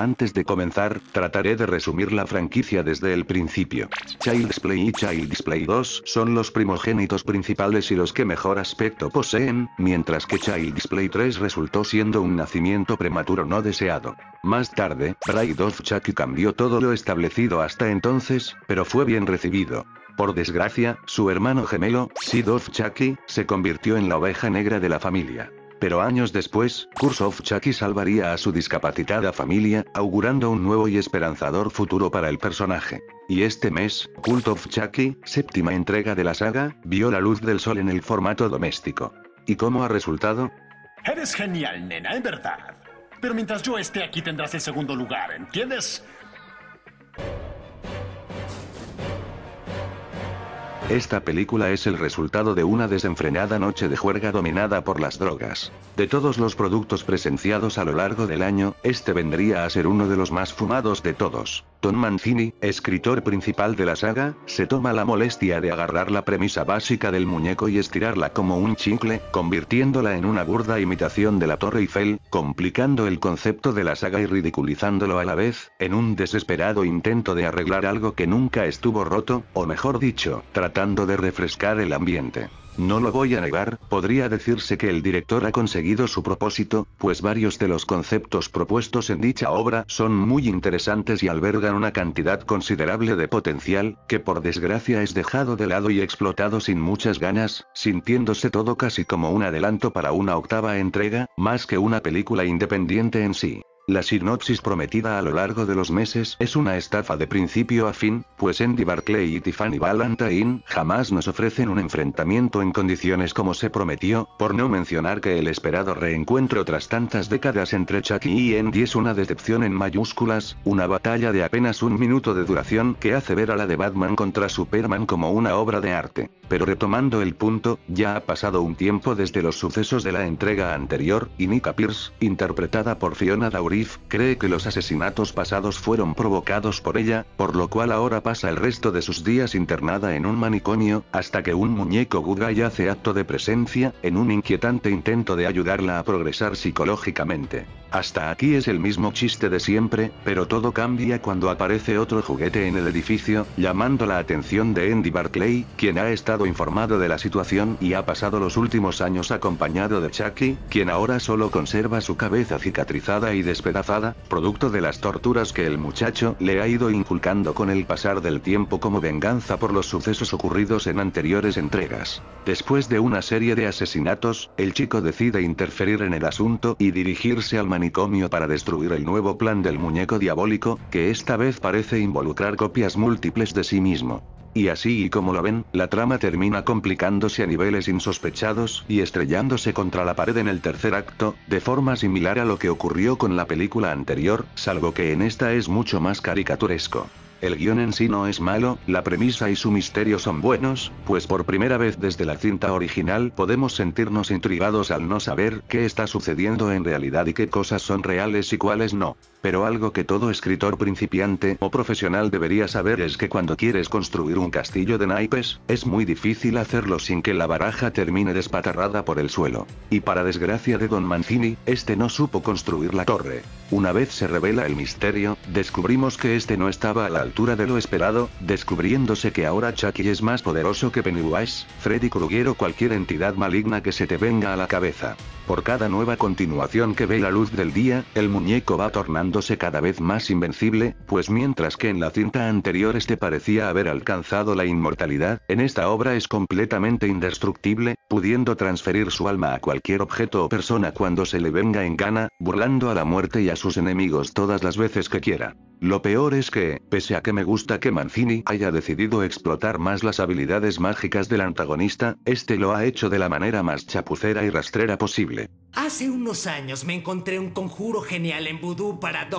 Antes de comenzar, trataré de resumir la franquicia desde el principio. Child's Play y Child's 2 son los primogénitos principales y los que mejor aspecto poseen, mientras que Child's display 3 resultó siendo un nacimiento prematuro no deseado. Más tarde, Bride of Chucky cambió todo lo establecido hasta entonces, pero fue bien recibido. Por desgracia, su hermano gemelo, Sid of Chucky, se convirtió en la oveja negra de la familia pero años después, Curse of Chucky salvaría a su discapacitada familia, augurando un nuevo y esperanzador futuro para el personaje. Y este mes, Cult of Chucky, séptima entrega de la saga, vio la luz del sol en el formato doméstico. ¿Y cómo ha resultado? Eres genial, nena, en verdad. Pero mientras yo esté aquí tendrás el segundo lugar, ¿entiendes? Esta película es el resultado de una desenfrenada noche de juerga dominada por las drogas. De todos los productos presenciados a lo largo del año, este vendría a ser uno de los más fumados de todos. Tom Mancini, escritor principal de la saga, se toma la molestia de agarrar la premisa básica del muñeco y estirarla como un chicle, convirtiéndola en una burda imitación de la Torre Eiffel, complicando el concepto de la saga y ridiculizándolo a la vez, en un desesperado intento de arreglar algo que nunca estuvo roto, o mejor dicho, tratar de refrescar el ambiente. No lo voy a negar, podría decirse que el director ha conseguido su propósito, pues varios de los conceptos propuestos en dicha obra son muy interesantes y albergan una cantidad considerable de potencial, que por desgracia es dejado de lado y explotado sin muchas ganas, sintiéndose todo casi como un adelanto para una octava entrega, más que una película independiente en sí. La sinopsis prometida a lo largo de los meses es una estafa de principio a fin, pues Andy Barclay y Tiffany Valentine jamás nos ofrecen un enfrentamiento en condiciones como se prometió, por no mencionar que el esperado reencuentro tras tantas décadas entre Chucky y Andy es una decepción en mayúsculas, una batalla de apenas un minuto de duración que hace ver a la de Batman contra Superman como una obra de arte. Pero retomando el punto, ya ha pasado un tiempo desde los sucesos de la entrega anterior, y Nika Pierce, interpretada por Fiona Daurif, cree que los asesinatos pasados fueron provocados por ella, por lo cual ahora pasa el resto de sus días internada en un manicomio, hasta que un muñeco Gugai hace acto de presencia, en un inquietante intento de ayudarla a progresar psicológicamente. Hasta aquí es el mismo chiste de siempre, pero todo cambia cuando aparece otro juguete en el edificio, llamando la atención de Andy Barclay, quien ha estado informado de la situación y ha pasado los últimos años acompañado de Chucky, quien ahora solo conserva su cabeza cicatrizada y despedazada, producto de las torturas que el muchacho le ha ido inculcando con el pasar del tiempo como venganza por los sucesos ocurridos en anteriores entregas. Después de una serie de asesinatos, el chico decide interferir en el asunto y dirigirse al manicomio para destruir el nuevo plan del muñeco diabólico, que esta vez parece involucrar copias múltiples de sí mismo. Y así y como lo ven, la trama termina complicándose a niveles insospechados y estrellándose contra la pared en el tercer acto, de forma similar a lo que ocurrió con la película anterior, salvo que en esta es mucho más caricaturesco. El guión en sí no es malo, la premisa y su misterio son buenos, pues por primera vez desde la cinta original podemos sentirnos intrigados al no saber qué está sucediendo en realidad y qué cosas son reales y cuáles no. Pero algo que todo escritor principiante o profesional debería saber es que cuando quieres construir un castillo de naipes, es muy difícil hacerlo sin que la baraja termine despatarrada por el suelo. Y para desgracia de Don Mancini, este no supo construir la torre. Una vez se revela el misterio, descubrimos que este no estaba a la altura de lo esperado, descubriéndose que ahora Chucky es más poderoso que Pennywise, Freddy Krueger o cualquier entidad maligna que se te venga a la cabeza. Por cada nueva continuación que ve la luz del día, el muñeco va tornándose cada vez más invencible, pues mientras que en la cinta anterior este parecía haber alcanzado la inmortalidad, en esta obra es completamente indestructible, pudiendo transferir su alma a cualquier objeto o persona cuando se le venga en gana, burlando a la muerte y a sus enemigos todas las veces que quiera. Lo peor es que, pese a que me gusta que Mancini haya decidido explotar más las habilidades mágicas del antagonista, este lo ha hecho de la manera más chapucera y rastrera posible. Hace unos años me encontré un conjuro genial en voodoo para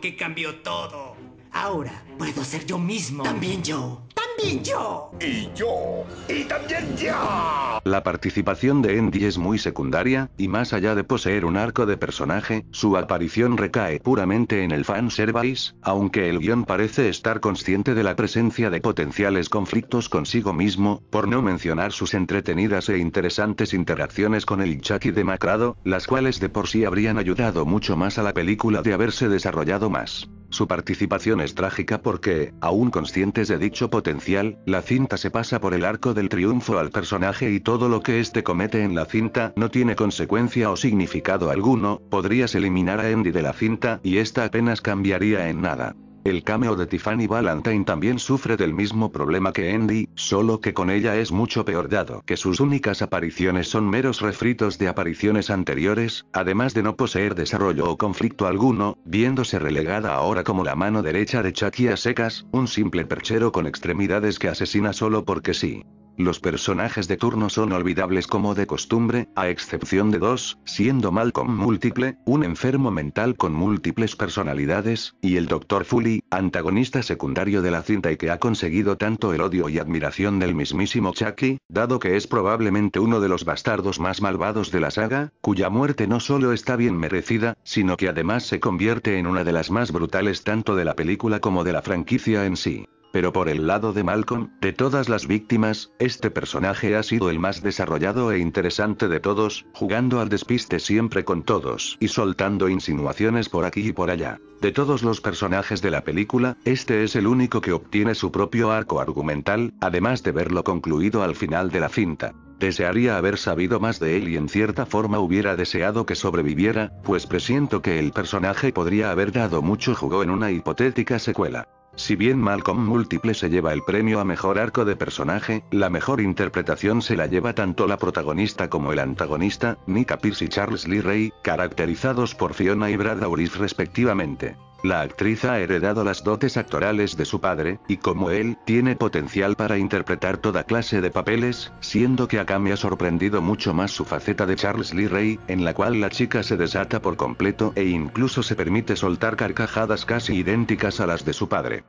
que cambió todo. Ahora puedo ser yo mismo. También yo. Y yo. Y yo. Y también ya. La participación de Andy es muy secundaria, y más allá de poseer un arco de personaje, su aparición recae puramente en el fan service. aunque el guión parece estar consciente de la presencia de potenciales conflictos consigo mismo, por no mencionar sus entretenidas e interesantes interacciones con el Chucky Macrado, las cuales de por sí habrían ayudado mucho más a la película de haberse desarrollado más. Su participación es trágica porque, aún conscientes de dicho potencial, la cinta se pasa por el arco del triunfo al personaje y todo lo que éste comete en la cinta no tiene consecuencia o significado alguno, podrías eliminar a Andy de la cinta y esta apenas cambiaría en nada. El cameo de Tiffany Valentine también sufre del mismo problema que Andy, solo que con ella es mucho peor dado que sus únicas apariciones son meros refritos de apariciones anteriores, además de no poseer desarrollo o conflicto alguno, viéndose relegada ahora como la mano derecha de Chucky a secas, un simple perchero con extremidades que asesina solo porque sí. Los personajes de turno son olvidables como de costumbre, a excepción de dos, siendo Malcolm múltiple, un enfermo mental con múltiples personalidades, y el Dr. Fully, antagonista secundario de la cinta y que ha conseguido tanto el odio y admiración del mismísimo Chucky, dado que es probablemente uno de los bastardos más malvados de la saga, cuya muerte no solo está bien merecida, sino que además se convierte en una de las más brutales tanto de la película como de la franquicia en sí. Pero por el lado de Malcolm, de todas las víctimas, este personaje ha sido el más desarrollado e interesante de todos, jugando al despiste siempre con todos y soltando insinuaciones por aquí y por allá. De todos los personajes de la película, este es el único que obtiene su propio arco argumental, además de verlo concluido al final de la cinta. Desearía haber sabido más de él y en cierta forma hubiera deseado que sobreviviera, pues presiento que el personaje podría haber dado mucho jugo en una hipotética secuela. Si bien Malcolm Múltiple se lleva el premio a mejor arco de personaje, la mejor interpretación se la lleva tanto la protagonista como el antagonista, Nika Pierce y Charles Lee Ray, caracterizados por Fiona y Brad Auris respectivamente. La actriz ha heredado las dotes actorales de su padre, y como él, tiene potencial para interpretar toda clase de papeles, siendo que acá me ha sorprendido mucho más su faceta de Charles Lee Ray, en la cual la chica se desata por completo e incluso se permite soltar carcajadas casi idénticas a las de su padre.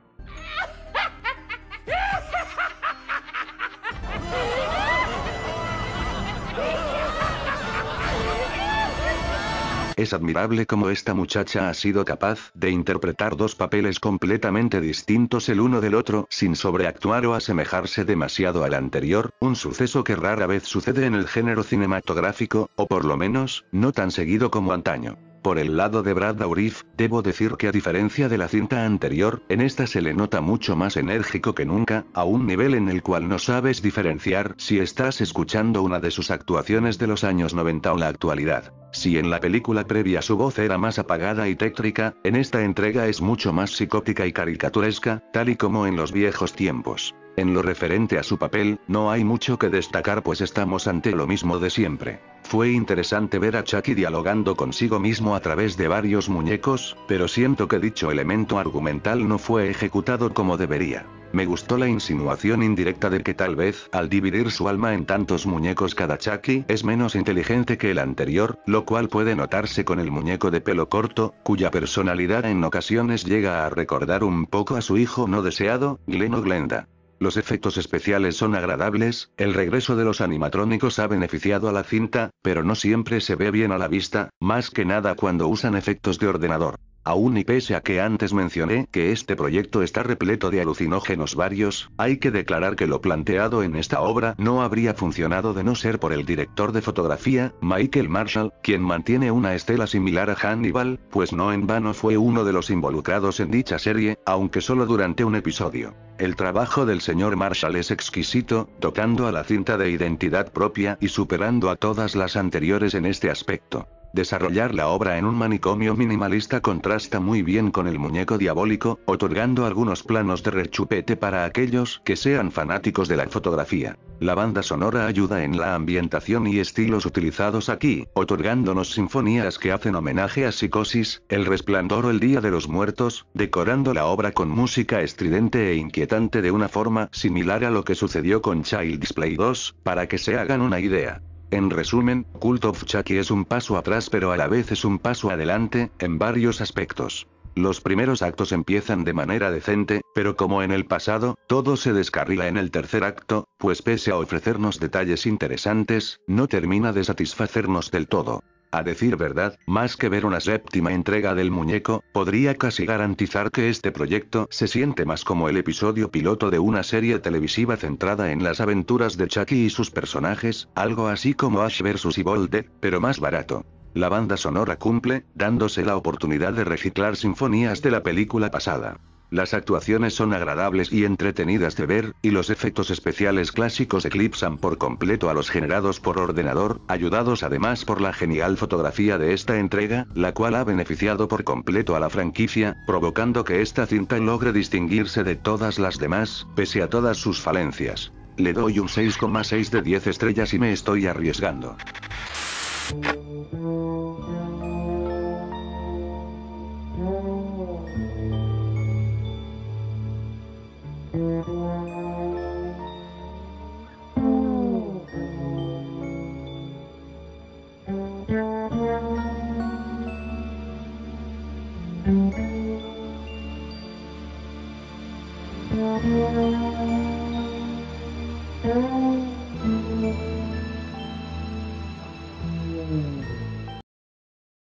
Es admirable cómo esta muchacha ha sido capaz de interpretar dos papeles completamente distintos el uno del otro sin sobreactuar o asemejarse demasiado al anterior, un suceso que rara vez sucede en el género cinematográfico, o por lo menos, no tan seguido como antaño. Por el lado de Brad Dourif, debo decir que a diferencia de la cinta anterior, en esta se le nota mucho más enérgico que nunca, a un nivel en el cual no sabes diferenciar si estás escuchando una de sus actuaciones de los años 90 o la actualidad. Si en la película previa su voz era más apagada y tétrica, en esta entrega es mucho más psicótica y caricaturesca, tal y como en los viejos tiempos. En lo referente a su papel, no hay mucho que destacar pues estamos ante lo mismo de siempre. Fue interesante ver a Chucky dialogando consigo mismo a través de varios muñecos, pero siento que dicho elemento argumental no fue ejecutado como debería. Me gustó la insinuación indirecta de que tal vez, al dividir su alma en tantos muñecos cada Chucky es menos inteligente que el anterior, lo cual puede notarse con el muñeco de pelo corto, cuya personalidad en ocasiones llega a recordar un poco a su hijo no deseado, Glen o Glenda. Los efectos especiales son agradables, el regreso de los animatrónicos ha beneficiado a la cinta, pero no siempre se ve bien a la vista, más que nada cuando usan efectos de ordenador. Aún y pese a que antes mencioné que este proyecto está repleto de alucinógenos varios, hay que declarar que lo planteado en esta obra no habría funcionado de no ser por el director de fotografía, Michael Marshall, quien mantiene una estela similar a Hannibal, pues no en vano fue uno de los involucrados en dicha serie, aunque solo durante un episodio. El trabajo del señor Marshall es exquisito, tocando a la cinta de identidad propia y superando a todas las anteriores en este aspecto. Desarrollar la obra en un manicomio minimalista contrasta muy bien con el muñeco diabólico, otorgando algunos planos de rechupete para aquellos que sean fanáticos de la fotografía. La banda sonora ayuda en la ambientación y estilos utilizados aquí, otorgándonos sinfonías que hacen homenaje a Psicosis, El Resplandor o El Día de los Muertos, decorando la obra con música estridente e inquietante de una forma similar a lo que sucedió con Child Display 2, para que se hagan una idea. En resumen, Cult of Chucky es un paso atrás pero a la vez es un paso adelante, en varios aspectos. Los primeros actos empiezan de manera decente, pero como en el pasado, todo se descarrila en el tercer acto, pues pese a ofrecernos detalles interesantes, no termina de satisfacernos del todo. A decir verdad, más que ver una séptima entrega del muñeco, podría casi garantizar que este proyecto se siente más como el episodio piloto de una serie televisiva centrada en las aventuras de Chucky y sus personajes, algo así como Ash vs. Evil Dead, pero más barato. La banda sonora cumple, dándose la oportunidad de reciclar sinfonías de la película pasada. Las actuaciones son agradables y entretenidas de ver, y los efectos especiales clásicos eclipsan por completo a los generados por ordenador, ayudados además por la genial fotografía de esta entrega, la cual ha beneficiado por completo a la franquicia, provocando que esta cinta logre distinguirse de todas las demás, pese a todas sus falencias. Le doy un 6,6 de 10 estrellas y me estoy arriesgando.